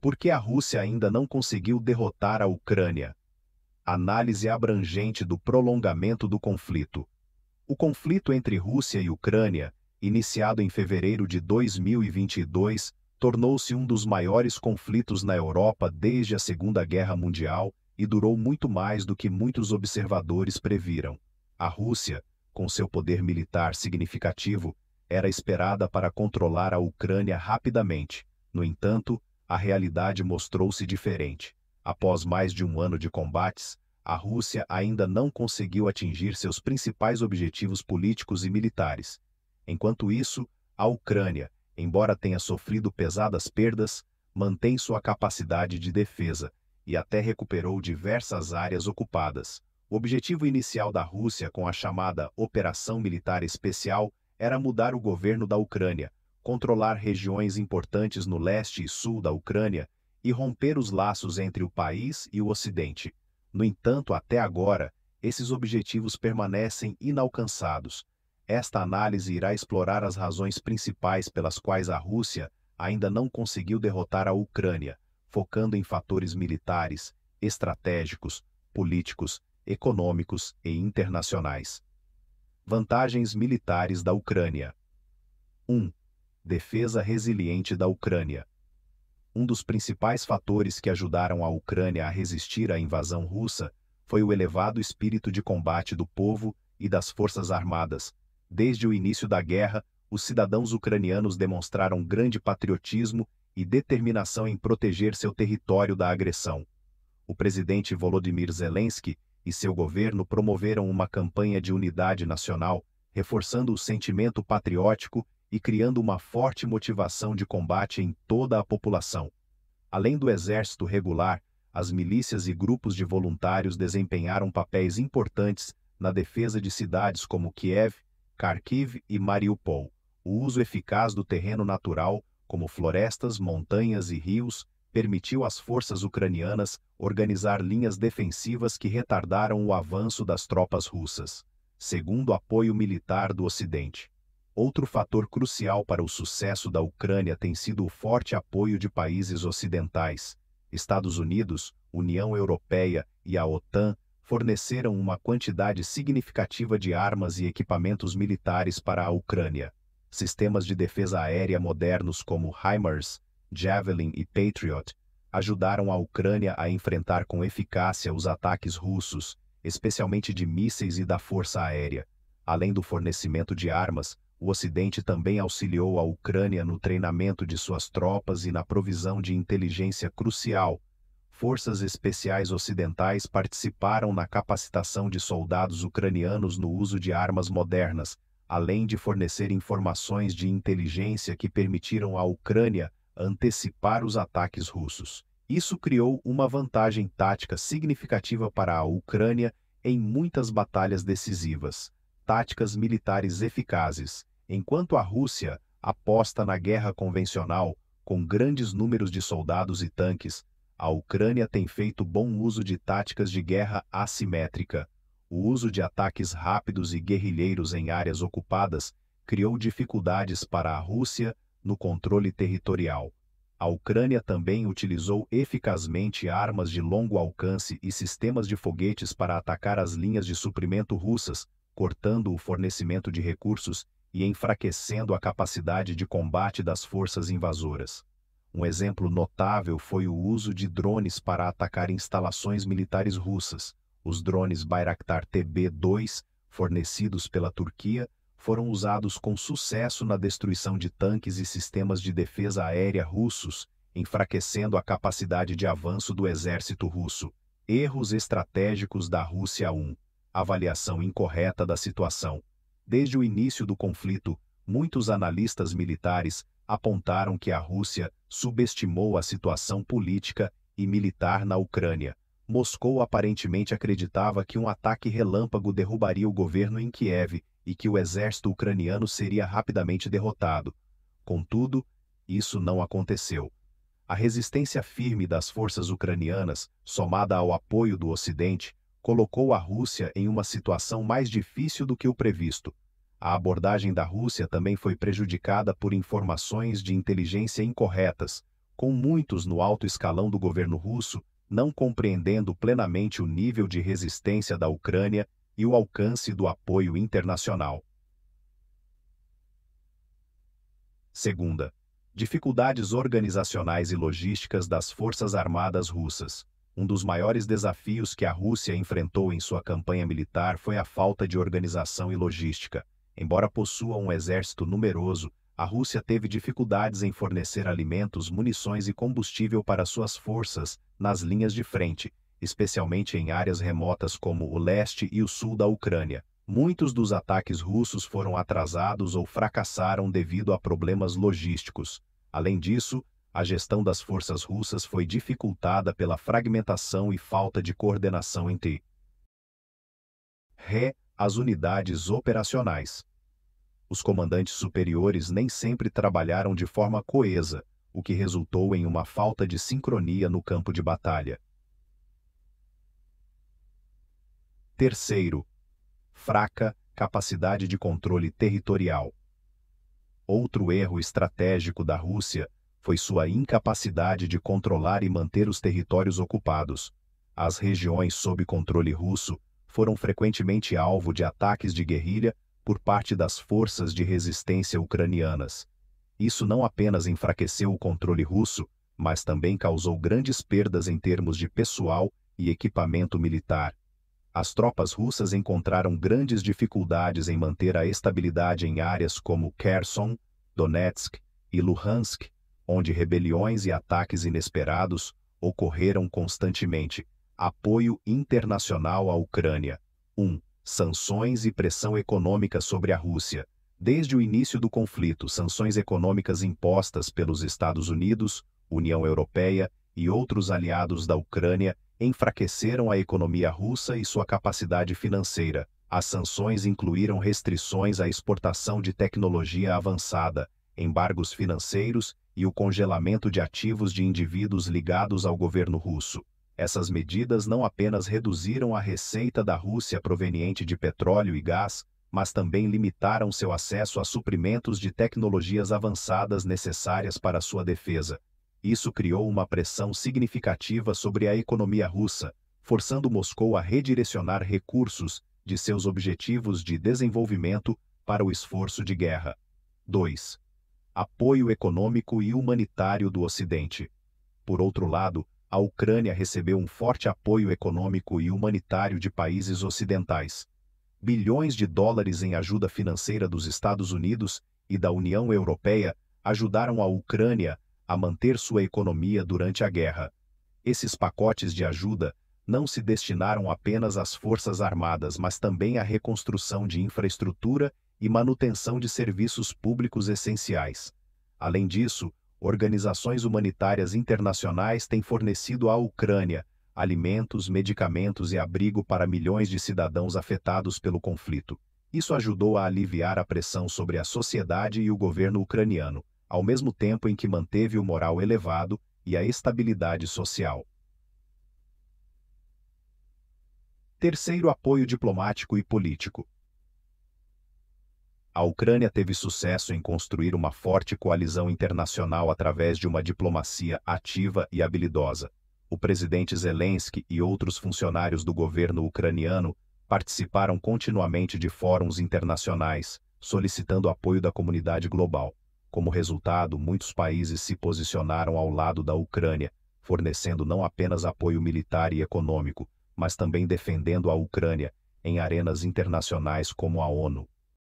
Por que a Rússia ainda não conseguiu derrotar a Ucrânia? Análise abrangente do prolongamento do conflito. O conflito entre Rússia e Ucrânia, iniciado em fevereiro de 2022, tornou-se um dos maiores conflitos na Europa desde a Segunda Guerra Mundial e durou muito mais do que muitos observadores previram. A Rússia, com seu poder militar significativo, era esperada para controlar a Ucrânia rapidamente. No entanto, a realidade mostrou-se diferente. Após mais de um ano de combates, a Rússia ainda não conseguiu atingir seus principais objetivos políticos e militares. Enquanto isso, a Ucrânia, embora tenha sofrido pesadas perdas, mantém sua capacidade de defesa e até recuperou diversas áreas ocupadas. O objetivo inicial da Rússia com a chamada Operação Militar Especial era mudar o governo da Ucrânia, controlar regiões importantes no leste e sul da Ucrânia e romper os laços entre o país e o Ocidente. No entanto, até agora, esses objetivos permanecem inalcançados. Esta análise irá explorar as razões principais pelas quais a Rússia ainda não conseguiu derrotar a Ucrânia, focando em fatores militares, estratégicos, políticos, econômicos e internacionais. Vantagens militares da Ucrânia 1 defesa resiliente da Ucrânia. Um dos principais fatores que ajudaram a Ucrânia a resistir à invasão russa foi o elevado espírito de combate do povo e das forças armadas. Desde o início da guerra, os cidadãos ucranianos demonstraram grande patriotismo e determinação em proteger seu território da agressão. O presidente Volodymyr Zelensky e seu governo promoveram uma campanha de unidade nacional, reforçando o sentimento patriótico e criando uma forte motivação de combate em toda a população. Além do exército regular, as milícias e grupos de voluntários desempenharam papéis importantes na defesa de cidades como Kiev, Kharkiv e Mariupol. O uso eficaz do terreno natural, como florestas, montanhas e rios, permitiu às forças ucranianas organizar linhas defensivas que retardaram o avanço das tropas russas, segundo apoio militar do Ocidente. Outro fator crucial para o sucesso da Ucrânia tem sido o forte apoio de países ocidentais. Estados Unidos, União Europeia e a OTAN forneceram uma quantidade significativa de armas e equipamentos militares para a Ucrânia. Sistemas de defesa aérea modernos como HIMARS, Javelin e Patriot ajudaram a Ucrânia a enfrentar com eficácia os ataques russos, especialmente de mísseis e da força aérea. Além do fornecimento de armas, o Ocidente também auxiliou a Ucrânia no treinamento de suas tropas e na provisão de inteligência crucial. Forças especiais ocidentais participaram na capacitação de soldados ucranianos no uso de armas modernas, além de fornecer informações de inteligência que permitiram à Ucrânia antecipar os ataques russos. Isso criou uma vantagem tática significativa para a Ucrânia em muitas batalhas decisivas táticas militares eficazes, enquanto a Rússia aposta na guerra convencional com grandes números de soldados e tanques, a Ucrânia tem feito bom uso de táticas de guerra assimétrica. O uso de ataques rápidos e guerrilheiros em áreas ocupadas criou dificuldades para a Rússia no controle territorial. A Ucrânia também utilizou eficazmente armas de longo alcance e sistemas de foguetes para atacar as linhas de suprimento russas, cortando o fornecimento de recursos e enfraquecendo a capacidade de combate das forças invasoras. Um exemplo notável foi o uso de drones para atacar instalações militares russas. Os drones Bayraktar TB-2, fornecidos pela Turquia, foram usados com sucesso na destruição de tanques e sistemas de defesa aérea russos, enfraquecendo a capacidade de avanço do exército russo. Erros estratégicos da Rússia 1. Avaliação incorreta da situação. Desde o início do conflito, muitos analistas militares apontaram que a Rússia subestimou a situação política e militar na Ucrânia. Moscou aparentemente acreditava que um ataque relâmpago derrubaria o governo em Kiev e que o exército ucraniano seria rapidamente derrotado. Contudo, isso não aconteceu. A resistência firme das forças ucranianas, somada ao apoio do Ocidente, colocou a Rússia em uma situação mais difícil do que o previsto. A abordagem da Rússia também foi prejudicada por informações de inteligência incorretas, com muitos no alto escalão do governo russo não compreendendo plenamente o nível de resistência da Ucrânia e o alcance do apoio internacional. Segunda, dificuldades organizacionais e logísticas das Forças Armadas Russas. Um dos maiores desafios que a Rússia enfrentou em sua campanha militar foi a falta de organização e logística. Embora possua um exército numeroso, a Rússia teve dificuldades em fornecer alimentos, munições e combustível para suas forças nas linhas de frente, especialmente em áreas remotas como o leste e o sul da Ucrânia. Muitos dos ataques russos foram atrasados ou fracassaram devido a problemas logísticos. Além disso, a gestão das forças russas foi dificultada pela fragmentação e falta de coordenação entre ré as unidades operacionais. Os comandantes superiores nem sempre trabalharam de forma coesa, o que resultou em uma falta de sincronia no campo de batalha. Terceiro, fraca capacidade de controle territorial. Outro erro estratégico da Rússia foi sua incapacidade de controlar e manter os territórios ocupados. As regiões sob controle russo foram frequentemente alvo de ataques de guerrilha por parte das forças de resistência ucranianas. Isso não apenas enfraqueceu o controle russo, mas também causou grandes perdas em termos de pessoal e equipamento militar. As tropas russas encontraram grandes dificuldades em manter a estabilidade em áreas como Kherson, Donetsk e Luhansk, onde rebeliões e ataques inesperados ocorreram constantemente. Apoio internacional à Ucrânia. 1. Um, sanções e pressão econômica sobre a Rússia. Desde o início do conflito, sanções econômicas impostas pelos Estados Unidos, União Europeia e outros aliados da Ucrânia enfraqueceram a economia russa e sua capacidade financeira. As sanções incluíram restrições à exportação de tecnologia avançada, embargos financeiros e o congelamento de ativos de indivíduos ligados ao governo russo. Essas medidas não apenas reduziram a receita da Rússia proveniente de petróleo e gás, mas também limitaram seu acesso a suprimentos de tecnologias avançadas necessárias para sua defesa. Isso criou uma pressão significativa sobre a economia russa, forçando Moscou a redirecionar recursos de seus objetivos de desenvolvimento para o esforço de guerra. 2 apoio econômico e humanitário do Ocidente. Por outro lado, a Ucrânia recebeu um forte apoio econômico e humanitário de países ocidentais. Bilhões de dólares em ajuda financeira dos Estados Unidos e da União Europeia ajudaram a Ucrânia a manter sua economia durante a guerra. Esses pacotes de ajuda não se destinaram apenas às forças armadas, mas também à reconstrução de infraestrutura e manutenção de serviços públicos essenciais. Além disso, organizações humanitárias internacionais têm fornecido à Ucrânia alimentos, medicamentos e abrigo para milhões de cidadãos afetados pelo conflito. Isso ajudou a aliviar a pressão sobre a sociedade e o governo ucraniano, ao mesmo tempo em que manteve o moral elevado e a estabilidade social. Terceiro apoio diplomático e político a Ucrânia teve sucesso em construir uma forte coalizão internacional através de uma diplomacia ativa e habilidosa. O presidente Zelensky e outros funcionários do governo ucraniano participaram continuamente de fóruns internacionais, solicitando apoio da comunidade global. Como resultado, muitos países se posicionaram ao lado da Ucrânia, fornecendo não apenas apoio militar e econômico, mas também defendendo a Ucrânia em arenas internacionais como a ONU.